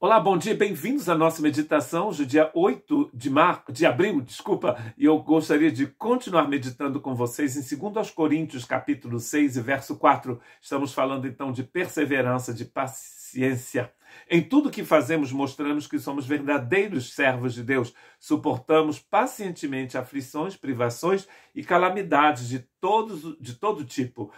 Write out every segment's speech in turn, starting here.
Olá, bom dia, bem-vindos à nossa meditação. do é dia 8 de, mar... de abril, desculpa, e eu gostaria de continuar meditando com vocês em 2 Coríntios, capítulo 6 e verso 4. Estamos falando então de perseverança, de paciência. Em tudo que fazemos, mostramos que somos verdadeiros servos de Deus. Suportamos pacientemente aflições, privações e calamidades de, todos, de todo tipo.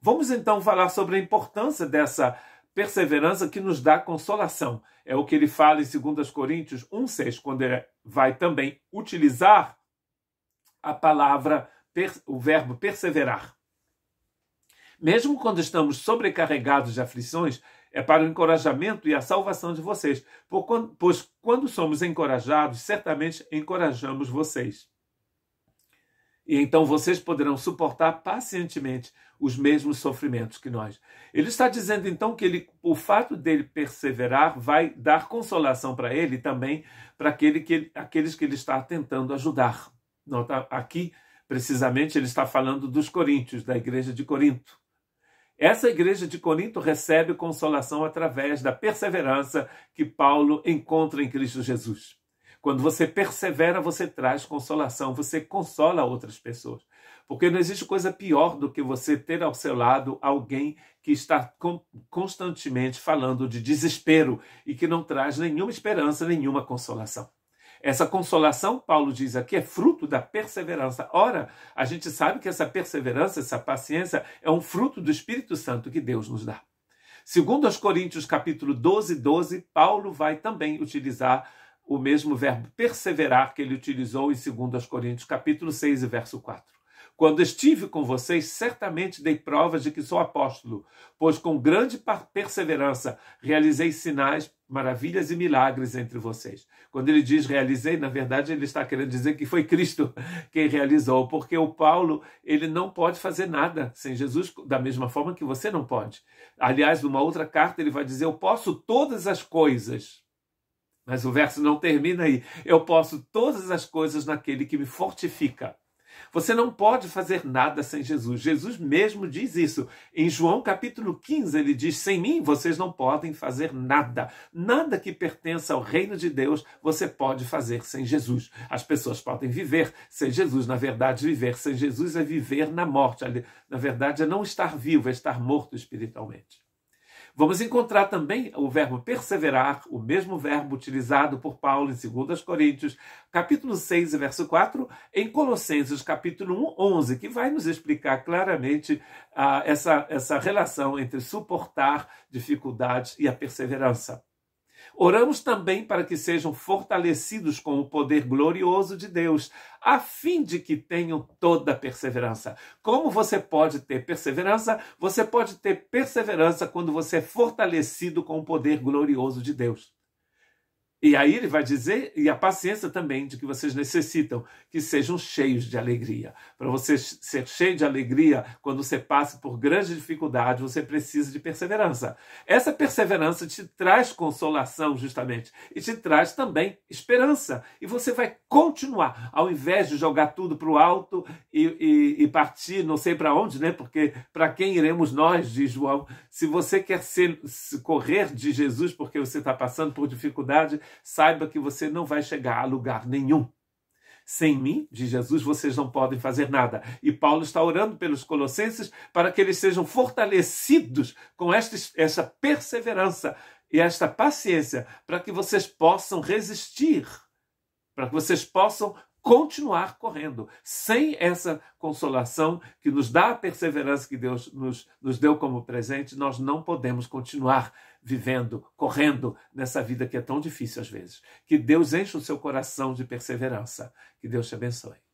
Vamos então falar sobre a importância dessa perseverança que nos dá consolação. É o que ele fala em 2 Coríntios 1,6, quando ele vai também utilizar a palavra, o verbo perseverar. Mesmo quando estamos sobrecarregados de aflições, é para o encorajamento e a salvação de vocês, pois quando somos encorajados, certamente encorajamos vocês. E então vocês poderão suportar pacientemente os mesmos sofrimentos que nós. Ele está dizendo então que ele, o fato dele perseverar vai dar consolação para ele e também para aquele que, aqueles que ele está tentando ajudar. Nota aqui, precisamente, ele está falando dos coríntios, da igreja de Corinto. Essa igreja de Corinto recebe consolação através da perseverança que Paulo encontra em Cristo Jesus. Quando você persevera, você traz consolação, você consola outras pessoas. Porque não existe coisa pior do que você ter ao seu lado alguém que está constantemente falando de desespero e que não traz nenhuma esperança, nenhuma consolação. Essa consolação, Paulo diz aqui, é fruto da perseverança. Ora, a gente sabe que essa perseverança, essa paciência é um fruto do Espírito Santo que Deus nos dá. Segundo aos Coríntios capítulo 12, 12, Paulo vai também utilizar o mesmo verbo perseverar que ele utilizou em 2 Coríntios capítulo 6 e verso 4. Quando estive com vocês, certamente dei provas de que sou apóstolo, pois com grande perseverança realizei sinais, maravilhas e milagres entre vocês. Quando ele diz realizei, na verdade ele está querendo dizer que foi Cristo quem realizou, porque o Paulo, ele não pode fazer nada sem Jesus, da mesma forma que você não pode. Aliás, numa outra carta ele vai dizer: "Eu posso todas as coisas mas o verso não termina aí. Eu posso todas as coisas naquele que me fortifica. Você não pode fazer nada sem Jesus. Jesus mesmo diz isso. Em João capítulo 15, ele diz: Sem mim vocês não podem fazer nada. Nada que pertença ao reino de Deus você pode fazer sem Jesus. As pessoas podem viver sem Jesus. Na verdade, viver sem Jesus é viver na morte. Na verdade, é não estar vivo, é estar morto espiritualmente. Vamos encontrar também o verbo perseverar, o mesmo verbo utilizado por Paulo em 2 Coríntios, capítulo 6, verso 4, em Colossenses, capítulo 1, 11, que vai nos explicar claramente ah, essa, essa relação entre suportar dificuldades e a perseverança. Oramos também para que sejam fortalecidos com o poder glorioso de Deus, a fim de que tenham toda a perseverança. Como você pode ter perseverança? Você pode ter perseverança quando você é fortalecido com o poder glorioso de Deus. E aí ele vai dizer, e a paciência também, de que vocês necessitam que sejam cheios de alegria. Para você ser cheio de alegria, quando você passa por grande dificuldade, você precisa de perseverança. Essa perseverança te traz consolação, justamente, e te traz também esperança. E você vai continuar, ao invés de jogar tudo para o alto e, e, e partir não sei para onde, né? Porque para quem iremos nós, diz João. Se você quer ser, correr de Jesus porque você está passando por dificuldade, saiba que você não vai chegar a lugar nenhum. Sem mim, de Jesus, vocês não podem fazer nada. E Paulo está orando pelos colossenses para que eles sejam fortalecidos com esta, essa perseverança e esta paciência, para que vocês possam resistir, para que vocês possam continuar correndo, sem essa consolação que nos dá a perseverança que Deus nos, nos deu como presente, nós não podemos continuar vivendo, correndo nessa vida que é tão difícil às vezes. Que Deus enche o seu coração de perseverança. Que Deus te abençoe.